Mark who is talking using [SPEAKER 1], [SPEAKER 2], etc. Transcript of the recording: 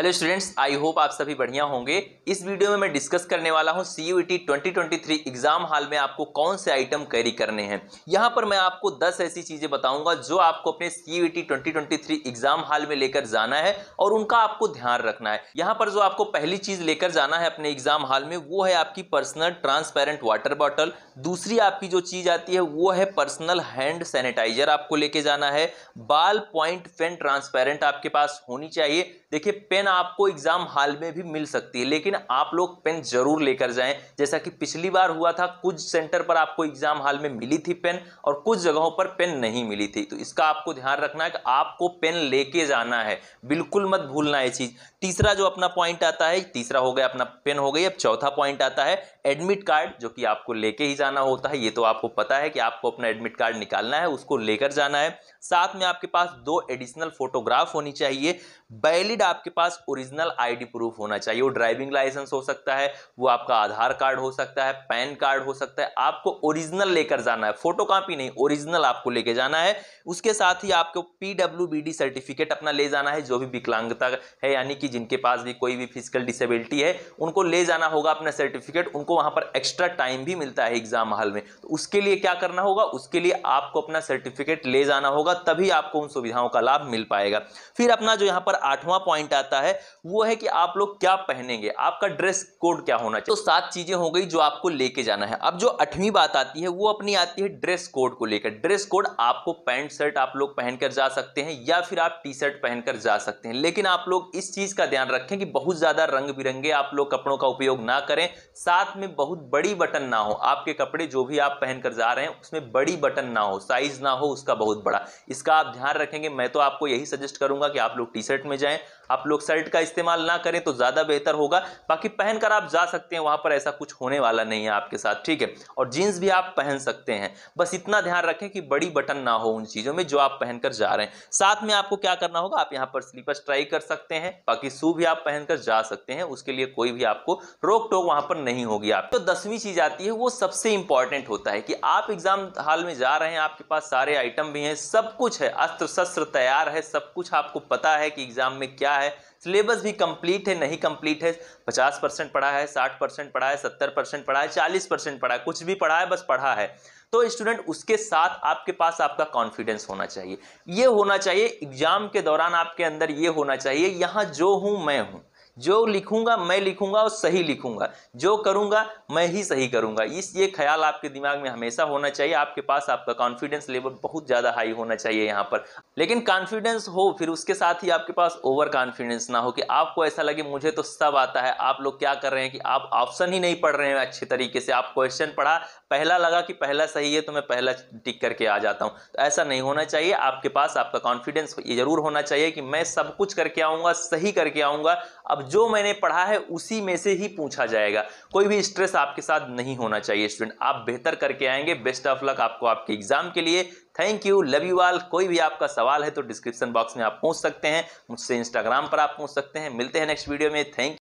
[SPEAKER 1] hello students I hope आप सभी बढ़िया होंगे इस वीडियो में मैं डिस्कस करने वाला हूं C U T twenty exam hall में आपको कौन से आइटम कैरी करने हैं यहां पर मैं आपको 10 ऐसी चीज़ें बताऊंगा जो आपको अपने C U T twenty exam hall में लेकर जाना है और उनका आपको ध्यान रखना है यहां पर जो आपको पहली चीज़ लेकर जाना है अपने एग्जाम हॉल में वो है आपकी पर्सनल ट्रांसपेरेंट वाटर बॉटल दूसरी आपकी जो चीज़ आती है वो है पर्सनल हैंड सैनिटाइजर आपको लेके जाना है बाल पॉइंट पेन ट्रांसपेरेंट आपके पास होनी चाहिए देखिए पेन आपको एग्जाम हाल में भी मिल सकती है लेकिन आप लोग पेन जरूर लेकर जाएं जैसा कि पिछली बार हुआ था कुछ सेंटर पर आपको एग्जाम हाल में मिली थी पेन और कुछ जगहों पर पेन नहीं मिली थी तो इसका आपको ध्यान रखना है कि आपको पेन लेके जाना है बिल्कुल मत भूलना ये चीज तीसरा जो अपना पॉइंट आता है तीसरा हो गया अपना पेन हो गई अब चौथा पॉइंट आता है एडमिट कार्ड जो कि आपको लेके ही जाना होता है ये तो आपको पता है कि आपको अपना एडमिट कार्ड निकालना है उसको लेकर जाना है साथ में आपके पास दो एडिशनल फोटोग्राफ होनी चाहिए वैलिड आपके पास ओरिजिनल आईडी प्रूफ होना चाहिए वो ड्राइविंग लाइसेंस हो सकता है वो आपका आधार कार्ड हो सकता है पैन कार्ड हो सकता है आपको ओरिजिनल लेकर जाना है फोटो नहीं ओरिजिनल आपको लेके जाना है उसके साथ ही आपको पीडब्ल्यू सर्टिफिकेट अपना ले जाना है जो भी विकलांगता है यानी कि जिनके पास भी कोई भी फिजिकल डिसेबिलिटी है उनको ले जाना होगा अपना सर्टिफिकेट उनको वहां पर एक्स्ट्रा टाइम भी मिलता है एग्जाम हॉल में तो उसके लिए क्या करना होगा उसके लिए आपको अपना सर्टिफिकेट ले जाना होगा तभी आपको उन सुविधाओं का लाभ मिल पाएगा फिर अपना जो यहां पर आठवां पॉइंट आता होता है वो है कि आप लोग क्या पहनेंगे आपका ड्रेस कोड क्या होना चाहिए तो सात चीजें हो गई जो आपको लेके जाना है अब जो अठवीं बात आती है वो अपनी आती है ड्रेस कोड को लेकर ड्रेस कोड आपको पैंट शर्ट आप लोग पहनकर जा सकते हैं या फिर आप टी शर्ट पहनकर जा सकते हैं लेकिन आप लोग इस चीज का ध्यान रखें कि बहुत ज्यादा रंग बिरंगे आप लोग कपड़ों का उपयोग ना करें साथ में बहुत बड़ी बटन ना हो आपके कपड़े जो भी आप पहनकर जा रहे हैं उसमें बड़ी बटन ना हो साइज ना हो उसका बहुत बड़ा इसका आप ध्यान रखेंगे मैं तो आपको यही सजेस्ट करूंगा कि आप लोग टी शर्ट में जाएं आप लोग शर्ट का इस्तेमाल ना करें तो ज़्यादा बेहतर होगा बाकी पहनकर आप जा सकते हैं वहां पर ऐसा कुछ होने वाला नहीं है आपके साथ ठीक है और जीन्स भी आप पहन सकते हैं बस इतना ध्यान रखें कि बड़ी बटन ना हो उन चीज़ों में जो आप पहनकर जा रहे हैं साथ में आपको क्या करना होगा आप यहाँ पर स्लीपर्स ट्राई कर सकते हैं बाकी शू भी आप पहनकर जा सकते हैं उसके लिए कोई भी आपको रोक टोक वहां पर नहीं होगी आप तो दसवीं चीज़ आती है वो सबसे इंपॉर्टेंट होता है कि आप एग्जाम हाल में जा रहे हैं आपके पास सारे आइटम भी हैं सब कुछ है अस्त्र शस्त्र तैयार है सब कुछ आपको पता है कि एग्जाम में क्या है सिलेबस भी कंप्लीट है नहीं कंप्लीट है पचास परसेंट पढ़ा है साठ परसेंट पढ़ा है सत्तर परसेंट पढ़ा है चालीस परसेंट पढ़ा है कुछ भी पढ़ा है बस पढ़ा है तो स्टूडेंट उसके साथ आपके पास आपका कॉन्फिडेंस होना चाहिए ये होना चाहिए एग्जाम के दौरान आपके अंदर ये होना चाहिए यहाँ जो हूँ मैं हूँ जो लिखूंगा मैं लिखूंगा और सही लिखूंगा जो करूंगा मैं ही सही करूंगा इस ये ख्याल आपके दिमाग में हमेशा होना चाहिए आपके पास आपका कॉन्फिडेंस लेवल बहुत ज़्यादा हाई होना चाहिए यहाँ पर लेकिन कॉन्फिडेंस हो फिर उसके साथ ही आपके पास ओवर कॉन्फिडेंस ना हो कि आपको ऐसा लगे मुझे तो सब आता है आप लोग क्या कर रहे हैं कि आप ऑप्शन ही नहीं पढ़ रहे हैं अच्छे तरीके से आप क्वेश्चन पढ़ा पहला लगा कि पहला सही है तो मैं पहला टिक करके आ जाता हूँ तो ऐसा नहीं होना चाहिए आपके पास आपका कॉन्फिडेंस ये जरूर होना चाहिए कि मैं सब कुछ करके आऊँगा सही करके आऊँगा अब जो मैंने पढ़ा है उसी में से ही पूछा जाएगा कोई भी स्ट्रेस आपके साथ नहीं होना चाहिए स्टूडेंट आप बेहतर करके आएंगे बेस्ट ऑफ लक आपको आपके एग्जाम के लिए thank you love you all कोई भी आपका सवाल है तो डिस्क्रिप्शन बॉक्स में आप पूछ सकते हैं मुझसे इंस्टाग्राम पर आप पूछ सकते हैं मिलते हैं नेक्स्ट वीडियो में थैंक